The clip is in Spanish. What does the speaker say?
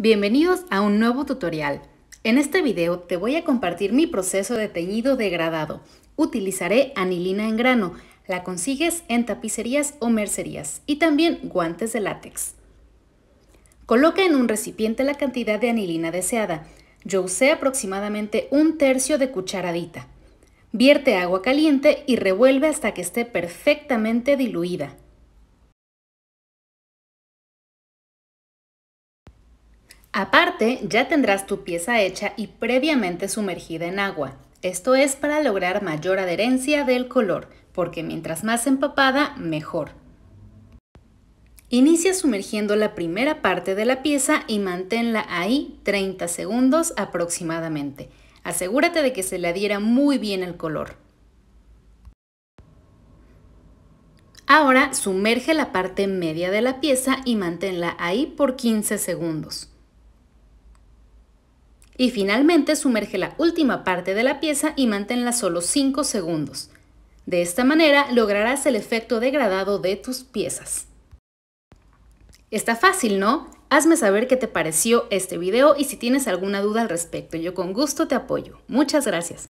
Bienvenidos a un nuevo tutorial. En este video te voy a compartir mi proceso de teñido degradado. Utilizaré anilina en grano, la consigues en tapicerías o mercerías y también guantes de látex. Coloca en un recipiente la cantidad de anilina deseada. Yo usé aproximadamente un tercio de cucharadita. Vierte agua caliente y revuelve hasta que esté perfectamente diluida. Aparte, ya tendrás tu pieza hecha y previamente sumergida en agua. Esto es para lograr mayor adherencia del color, porque mientras más empapada, mejor. Inicia sumergiendo la primera parte de la pieza y manténla ahí 30 segundos aproximadamente. Asegúrate de que se le adhiera muy bien el color. Ahora sumerge la parte media de la pieza y manténla ahí por 15 segundos. Y finalmente sumerge la última parte de la pieza y manténla solo 5 segundos. De esta manera lograrás el efecto degradado de tus piezas. Está fácil, ¿no? Hazme saber qué te pareció este video y si tienes alguna duda al respecto. Yo con gusto te apoyo. Muchas gracias.